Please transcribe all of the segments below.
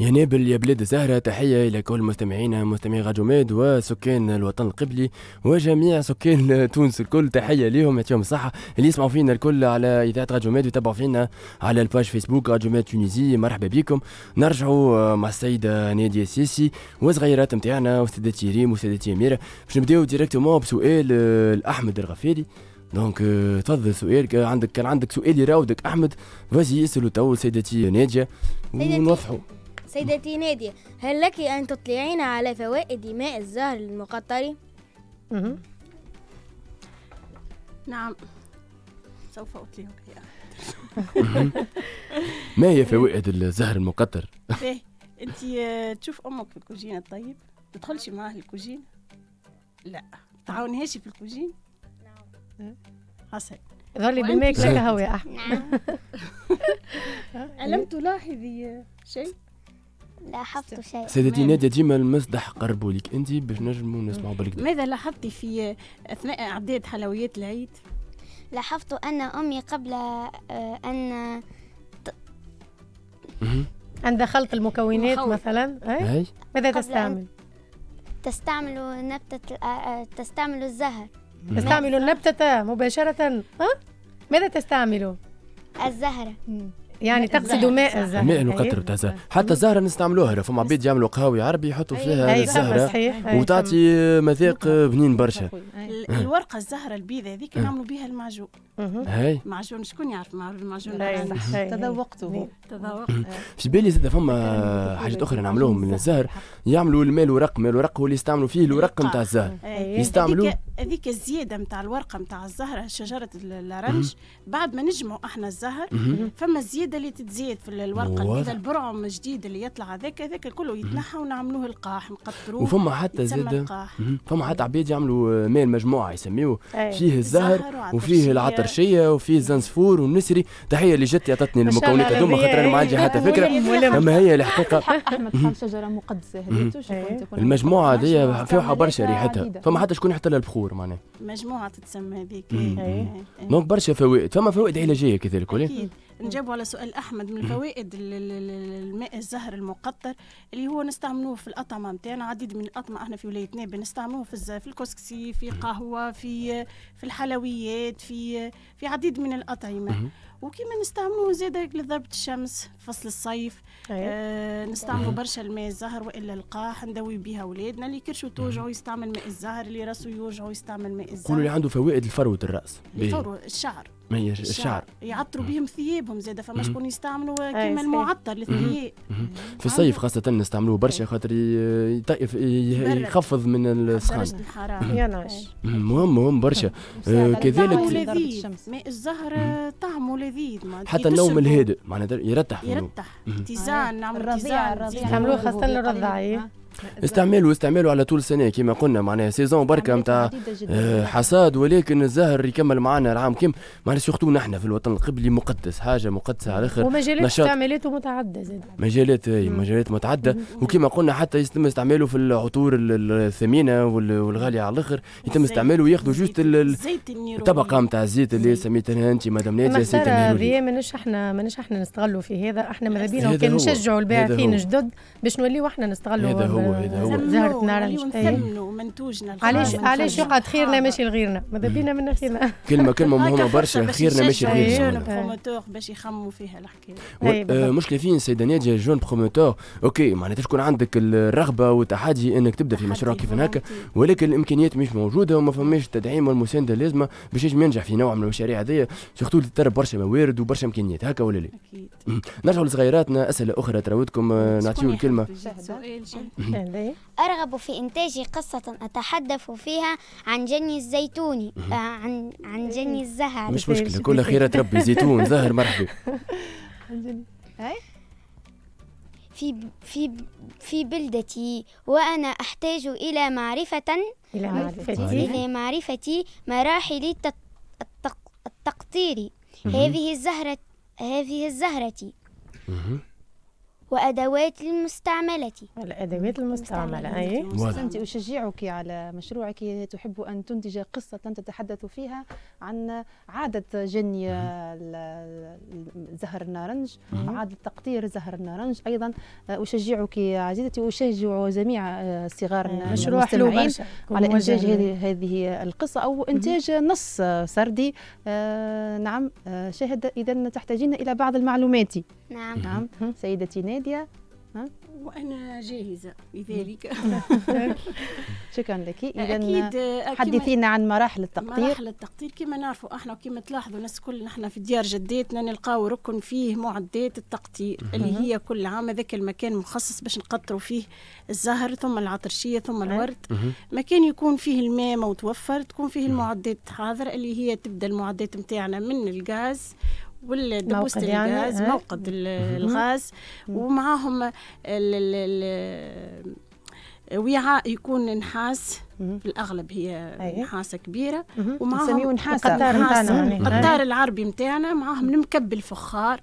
يا يعني نابل يا بلاد الزهرة تحية إلى كل مستمعينا مستمعي راديو وسكان الوطن القبلي وجميع سكان تونس الكل تحية لهم يعطيهم الصحة اللي يسمعوا فينا الكل على إذاعة راديو ماد ويتابعوا فينا على الباج فيسبوك راديو تونيزي مرحبا بكم نرجعوا مع السيدة نادية السيسي وصغيرات نتاعنا وسيدتي ريم وسيدتي أميرة باش نبداو ديريكتومون بسؤال آه، لأحمد الغفيري دونك euh، تفضل سؤالك آه، عندك كان عندك سؤال يراودك أحمد فازي اسألوا تو سيدتي نادية ونوضحوا سيدتي نادية هل لك أن تطلعين على فوائد ماء الزهر المقطر؟ نعم سوف أطلعك ما هي فوائد الزهر المقطر؟ باهي أنت آه، تشوف أمك في الكوجين الطيب تدخلش معاه الكوجين؟ لا تعاونهاش في الكوجين؟ نعم حسن ظلي دماغك لك هوا يا احمد الم تلاحظي شيء لاحظت شيء سيدتي ناديه ديما المسدح قربوا لك انت باش نجموا نسمعوا بالك ماذا لاحظتي في اثناء اعداد حلويات العيد؟ لاحظت ان امي قبل آه، ان عند خلط المكونات مثلا أي؟ ماذا تستعمل؟ تستعمل نبتة آه، تستعمل الزهر تستعمل النبتة مباشرة ها؟ أه؟ ماذا تستعمل؟ الزهرة يعني تقصد ماء الزهر ماء وكثرة تاع الزهر حتى الزهرة نستعملوها فما عباد يعملوا قهوة عربي يحطوا أيوة. فيها أيوة، الزهرة أيوة. وتعطي مذاق بنين برشا الورقة الزهرة البيضة هذيك نعملوا أه. بها المعجون هاي معجون شكون يعرف المعجون تذوقته تذوقته في بالي زاد فما حاجات اخرى نعملوهم من الزهر يعملوا المال ورق مال ورق هو اللي يستعملوا فيه الورق نتاع الزهر إيه. يستعملوا هذيك الزياده نتاع الورقه نتاع الزهره شجره الرنج بعد ما نجموا احنا الزهر فما الزياده اللي تتزيد في الورقه هذا البرعم الجديد اللي يطلع هذاك هذاك كله يتنحى ونعملوه القاح نقطروه وفما حتى زاد فما حتى عباد يعملوا مال مجموعه يسميوه إيه. فيه الزهر وفيه العطر العشيه وفي زنسفور والنسري تحيه اللي جت عطتني المكونات هذوما خاطر انا ما عندي حتى فكره اما هي الحقيقه احمد شجره مقدسه إيه. المجموعه هذيا فيها برشا ريحتها فما حتى شكون يحتل البخور معناها مجموعه تتسمى هذيك دونك إيه. برشا فوائد فما فوائد علاجيه كذلك اكيد نجاوب على سؤال احمد من فوائد الماء الزهر المقطر اللي هو نستعملوه في الاطعمه نتاعنا عديد من الاطعمه احنا في ولايتنا بنستعملوه في في الكسكسي في قهوه في في الحلويات في في عديد من الاطعمه وكيما نستعملوا زاد لضربة الشمس فصل الصيف أيه. آه نستعملوا برشا الماء الزهر والا القاح ندوي بها اولادنا اللي كرشوا توجعوا يستعمل ماء الزهر اللي راسه يوجعوا يستعمل ماء الزهر كل اللي عنده فوائد لفروة الراس لفروة الشعر الشعر, الشعر. يعطروا بهم ثيابهم زاد فما شكون يستعملوا كيما المعطر للثياب في الصيف خاصة نستعملوه برشا خاطر يخفض من السخان درجة الحرارة يا مهم مهم برشا آه، كذلك ماء الزهر طعمه لذيذ ما حتى النوم الهادئ معناتها يرتح يرتح اتزان نعمل الرضيع الرضيع نعملوه خاصة للرضاعية استعملوا استعملوا على طول السنه كما قلنا معناها سيزون بركه نتاع آه، حصاد ولكن الزهر يكمل معنا العام كامل معناها سورتو نحن في الوطن القبلي مقدس حاجه مقدسه على الاخر ومجالات استعمالاته متعدده زاد مجالات اي مجالات متعدده وكما قلنا حتى يتم استعماله في العطور الثمينه والغاليه على الاخر يتم استعماله وياخذوا جوست الطبقه نتاع الزيت اللي سميتها انت مادام نادي زيت النيرولي ماناش احنا ماناش احنا نستغلوا في هذا احنا ماذا بينا كان نشجعوا الباعثين جدد باش نوليو احنا نستغلوا هذا هذا هو زهرة نارنج يعني ونسمنوا منتوجنا علاش علاش يقعد خيرنا آه. ماشي لغيرنا ماذا بينا منا خيرنا كلمة كلمة آه، مهمة برشا خيرنا ماشي لغيرنا أيوة. باش يخموا فيها الحكاية طيب. آه، مشكلة فين سيدة نادية جون بروموتور اوكي معناتها تكون عندك الرغبة والتحدي انك تبدا في مشروع كيف هكا ولكن الامكانيات مش موجودة وما فماش التدعيم والمساندة اللازمة باش ينجح في نوع من المشاريع هذيا سيرتو ترى برشا موارد وبرشا امكانيات هكا ولا لا؟ اكيد نرجعوا لصغيراتنا اسئلة اخرى تراودكم نعطيو الكلمة سؤال أرغب في إنتاج قصة أتحدث فيها عن جني الزيتوني آه عن عن جني الزهر مش مشكلة كل خيرات ربي زيتون زهر مرحبا في في في بلدتي وأنا أحتاج إلى معرفة إلى معرفتي إلى معرفة مراحل التقطير هذه الزهرة هذه الزهرة وأدوات المستعملة الأدوات المستعملة أي أيوة. أنت أشجعك على مشروعك تحب أن تنتج قصة تتحدث فيها عن عادة جني زهر النارنج عادة تقطير زهر النارنج أيضا أشجعك عزيزتي وأشجع جميع آه، صغار مشروع حلو على إنتاج يعني. هذه القصة أو إنتاج نص سردي آه، نعم آه، شاهد إذا تحتاجين إلى بعض المعلومات نعم نعم سيدتي نادي ناديه ها؟ وانا جاهزه لذلك شكرا لك اذا حدثينا عن مراحل التقطير مراحل التقطير كما نعرفوا احنا وكما تلاحظوا الناس كل احنا في ديار جداتنا نلقاو ركن فيه معدات التقطير اللي هي كل عام هذاك المكان مخصص باش نقطروا فيه الزهر ثم العطرشيه ثم الورد مكان يكون فيه الماء متوفر تكون فيه المعدات حاضره اللي هي تبدا المعدات نتاعنا من الغاز والدبوسة يعني، إيه؟ الغاز يعني الغاز موقد الغاز ومعاهم ال ال وعاء يكون نحاس في الاغلب هي نحاسه كبيره ومعاهم نحاسه القطار العربي نتاعنا معاهم المكب الفخار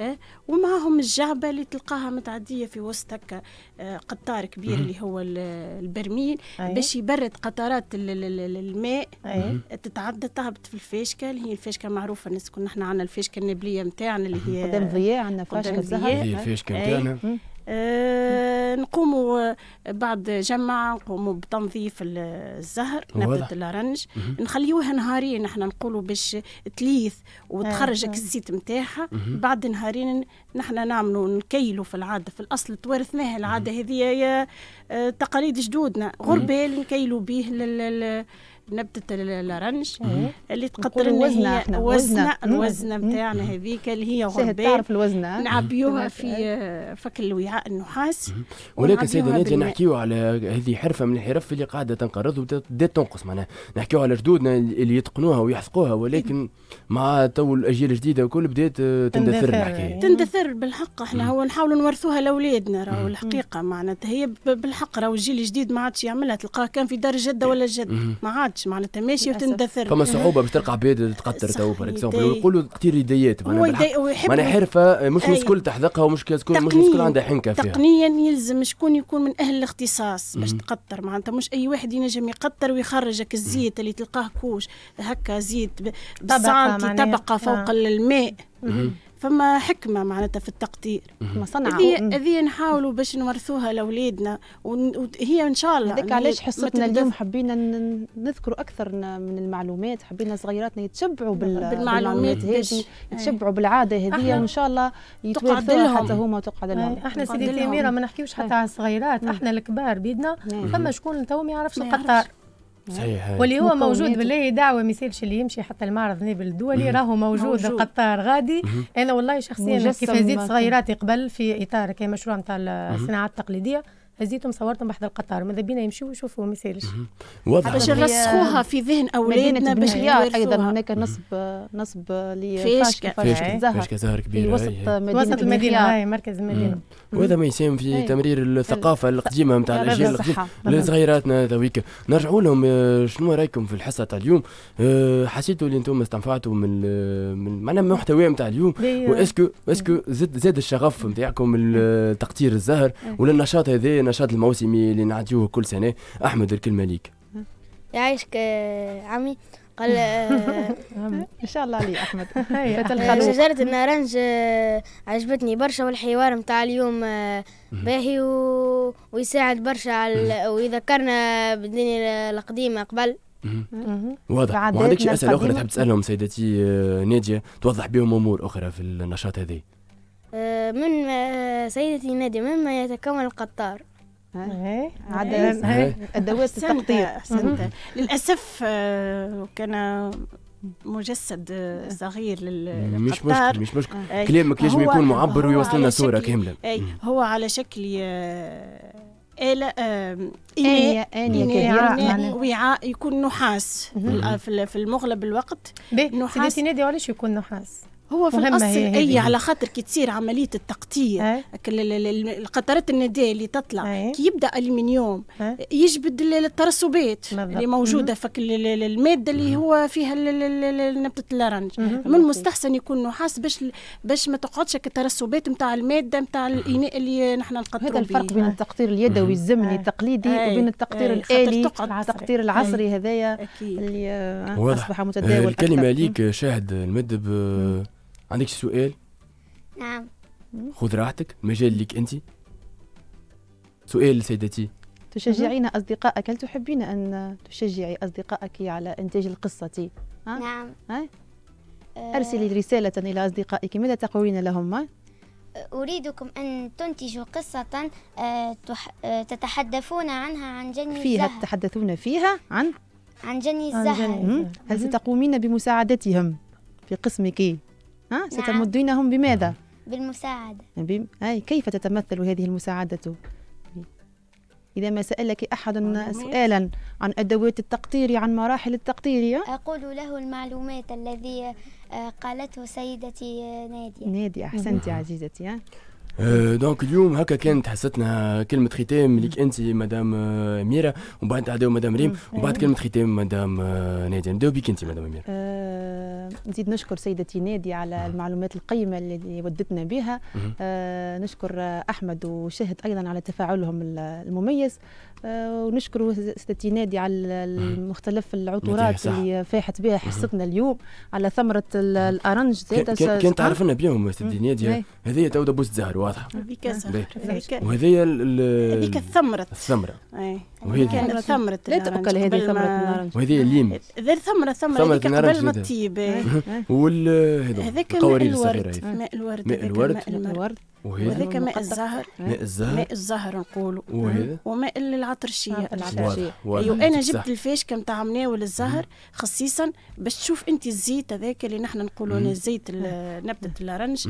أه؟ ومعهم الجعبة اللي تلقاها متعدية في وسط هكا آه، قطار كبير اللي هو البرميل أيه. باش يبرد قطرات الماء أيه. تتعدى تهبط في الفاشكة اللي هي الفاشكة معروفة نسكن نحن عنا الفاشكة النبلية نتاعنا اللي هي قدام ضياء عندنا فاشكة الزهر هي آه، نقوم نقوموا بعد جمع نقوموا بتنظيف الزهر نبتة الأرنج نخليوها نهارين احنا نقولوا باش تليث وتخرجك آه. الزيت نتاعها بعد نهارين نحنا نعملوا نكيلوا في العاده في الاصل توارثناها العاده هذه آه، تقاليد جدودنا غربال نكيلوا به لل نبتة الرنش اللي تقطر ان هي وزنة الوزنة نتاعنا هذيك اللي هي غربية تعرف الوزنة نعبيوها في فك الوعاء النحاس ولكن سيدة نادية نحكيو على هذه حرفة من الحرف اللي قاعدة تنقرض وبدات تنقص معناها نحكيو على جدودنا اللي يتقنوها ويحثقوها ولكن مع تو الأجيال الجديدة وكل بدات تندثر الحكاية تندثر بالحق احنا هو نحاولوا نورثوها لأولادنا راهو الحقيقة معناتها هي بالحق راهو الجيل الجديد ما عادش يعملها تلقاه كان في دار الجدة ولا الجد ما عاد تقعدش معناتها ماشي وتندثر فما صعوبه باش تلقى عباد تقطر تو فور اكزومبل ويقولوا كثير يديات معناها حرفه آه، مش مش كل تحذقها ومش كل مش كل عندها حنكه فيها تقنيا يلزم شكون يكون من اهل الاختصاص باش تقطر معناتها مش اي واحد ينجم يقطر ويخرجك الزيت اللي تلقاه كوش هكا زيت بالسنتي طبقه فوق آه. الماء فما حكمه معناتها في التقدير ما هذه نحاولوا باش نورثوها لاولادنا وهي ان شاء الله هذاك علاش حصتنا اليوم حبينا نذكروا اكثر من المعلومات حبينا صغيراتنا يتشبعوا بالمعلومات هذه يتشبعوا بالعاده هذه وان شاء الله يتوارثوها حتى هما تقعد لهم احنا سيدي الاميره ما نحكيوش حتى على الصغيرات احنا الكبار بيدنا فما شكون تو ما يعرفش القطار صحيح نعم. واللي هو موجود بالله دعوه ما يسالش اللي يمشي حتى المعرض نابل الدولي راهو موجود, موجود. القطار غادي انا والله شخصيا كيف هزيت صغيراتي قبل في اطار كان مشروع نتاع الصناعات التقليديه هزيتهم صورتهم بحد القطار ماذا بينا يمشوا يشوفوا ما يسالش واضح باش نرسخوها في ذهن اولادنا باش ايضا هناك نصب نصب لفاشكه فاشكه زهر كبير في وسط مدينه, المدينه مركز المدينه وهذا ما يساهم في إيه. تمرير الثقافه القديمه نتاع الاجيال القديمه لصغيراتنا هذويك نرجعوا لهم آه، شنو رايكم في الحصه تاع اليوم آه، حسيتوا اللي انتم استنفعتوا من من معناها المحتوى نتاع اليوم واسكو اسكو زاد زاد الشغف نتاعكم تقطير الزهر إيه. ولا النشاط هذا النشاط الموسمي اللي نعديوه كل سنه احمد الكلمه ليك يعيشك آه، عمي قال ان آه، شاء الله لي احمد آه، شجره النارنج آه، عجبتني برشا والحوار نتاع اليوم باهي و... ويساعد برشا على ويذكرنا بالدنيا القديمه قبل واضح عندك شي اسئله اخرى تحب تسالهم سيدتي ناديه توضح بهم امور اخرى في النشاط هذا من سيدتي ناديه مما يتكون القطار إيه. عدد ادوات إيه. إيه. التقطيع احسنت للاسف آه، كان مجسد آه، صغير للقطار مش مشكل مش مشكل آه، كلامك لازم يكون معبر ويوصل لنا صوره كامله اي هو على شكل آلة آنية آنية وعاء يكون نحاس في المغلب الوقت نحاس سيدي نادي علاش يكون نحاس؟ هو في الاصل اي على خاطر كي تصير عمليه التقطير إيه. القطرات النداء اللي تطلع إيه. كي يبدا الومنيوم إيه. يجبد الترسبات اللي موجوده في الماده اللي هو فيها نبته الارنج من المستحسن يكون نحاس باش باش ما تقعدش الترسبات نتاع الماده نتاع الاناء اللي نحن نقطروا هذا الفرق بين التقطير اليدوي الزمني التقليدي وبين التقطير الالي التقطير العصري هذايا اللي آه، اصبح متداول آه، الكلمه ليك شاهد المد عندك شي سؤال؟ نعم خذ راحتك مجال لك أنت سؤال سيدتي تشجعين أصدقائك هل تحبين أن تشجعي أصدقائك على إنتاج القصة؟ ها؟ نعم ها؟ أه. أرسلي رسالة إلى أصدقائك ماذا تقولين لهم؟ أريدكم أن تنتجوا قصة أه، أه، تتحدثون عنها عن جني فيها الزهر. تتحدثون فيها عن عن جني الزهر عن جني. هل ستقومين بمساعدتهم في قسمك ها نعم. ستمدينهم بماذا؟ بالمساعدة بم... أي كيف تتمثل هذه المساعدة؟ إذا ما سألك أحد سؤالا عن أدوات التقطير عن مراحل التقطير أقول له المعلومات الذي آه، قالته سيدتي آه، نادية نادية أحسنت يا عزيزتي آه، دونك اليوم هكا كانت حصتنا كلمة ختام ليك أنت مدام أميرة ومن بعد مدام ريم ومن بعد أيوة. كلمة ختام مدام نادية نبداو بك أنت مدام أميرة نزيد نشكر سيدتي نادي على المعلومات القيمة اللي ودتنا بها آه، نشكر أحمد وشهد أيضا على تفاعلهم المميز آه، ونشكر سيدتي نادي على مختلف العطورات اللي فاحت بها حصتنا اليوم على ثمرة الأرنج زيادة كان, تعرفنا بهم سيدتي نادي نعم. هذه تو بوست زهر هذيك وهذه هذيك الثمرة الثمرة إيه. وهي كانت ثمرة لا تأكل هذه ثمرة النارنج وهذه الليم ثمرة ثمرة قبل ما تطيب وال هذاك ماء الورد ماء الورد ماء الورد وهذاك ماء الزهر ماء الزهر ماء الزهر نقولوا وهذا وماء العطرشيه العطرشيه ايوا انا جبت الفاشكه نتاع مناول الزهر خصيصا باش تشوف انت الزيت هذاك اللي نحن نقولوا زيت نبته الارنج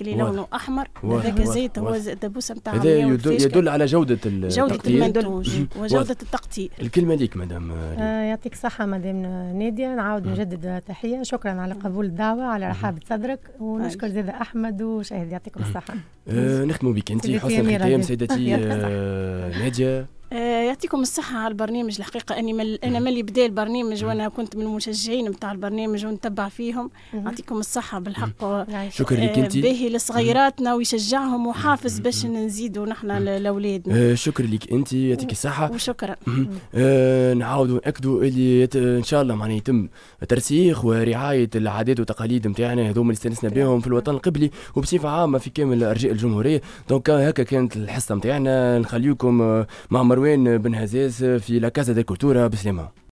اللي لونه احمر هذاك الزيت هو دبوسه نتاع هذا يدل, على جوده التقطير جوده المنتوج وجوده التقطير الكلمه ليك مدام آه، يعطيك صحه مدام ناديه نعاود نجدد تحيه شكرا على قبول الدعوه على رحابه صدرك ونشكر زاد احمد وشاهد يعطيكم الصحه نختموا بك انت حسن الختام سيدتي آه، آه، ناديه آه، يعطيكم الصحة على البرنامج الحقيقة أني مل أنا ملي بدا البرنامج وأنا كنت من المشجعين نتاع البرنامج ونتبع فيهم يعطيكم الصحة بالحق آه، شكرا لك آه، أنت باهي لصغيراتنا ويشجعهم وحافز باش نزيدوا نحن لأولادنا شكرا لك أنت يعطيك الصحة وشكرا نعاودوا نأكدوا اللي إن شاء الله معناها يتم ترسيخ ورعاية العادات والتقاليد نتاعنا هذوما اللي استانسنا بهم في الوطن القبلي وبصفة عامة في كامل أرجاء الجمهورية دونك هكا كانت الحصة نتاعنا نخليكم مع مروان بن هزاز في لا كازا دي كولتورا بسلامه